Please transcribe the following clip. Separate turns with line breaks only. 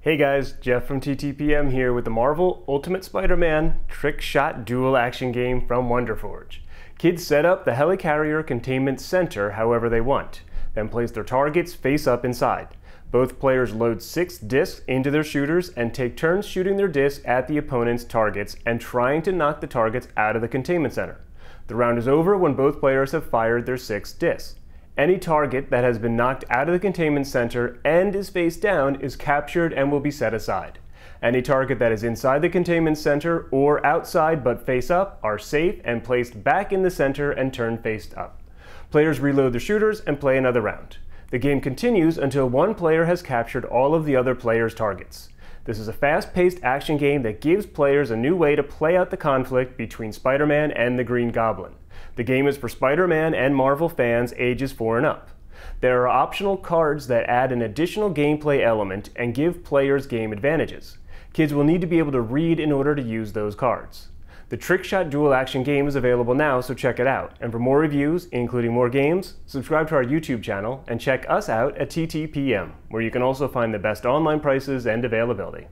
Hey guys, Jeff from TTPM here with the Marvel Ultimate Spider-Man Trick Shot Dual Action Game from WonderForge. Kids set up the Helicarrier Containment Center however they want, then place their targets face up inside. Both players load six discs into their shooters and take turns shooting their discs at the opponent's targets and trying to knock the targets out of the containment center. The round is over when both players have fired their six discs. Any target that has been knocked out of the containment center and is face down is captured and will be set aside. Any target that is inside the containment center or outside but face up are safe and placed back in the center and turned face up. Players reload their shooters and play another round. The game continues until one player has captured all of the other player's targets. This is a fast-paced action game that gives players a new way to play out the conflict between Spider-Man and the Green Goblin. The game is for Spider-Man and Marvel fans ages 4 and up. There are optional cards that add an additional gameplay element and give players game advantages. Kids will need to be able to read in order to use those cards. The Trickshot Dual Action game is available now, so check it out. And for more reviews, including more games, subscribe to our YouTube channel and check us out at TTPM, where you can also find the best online prices and availability.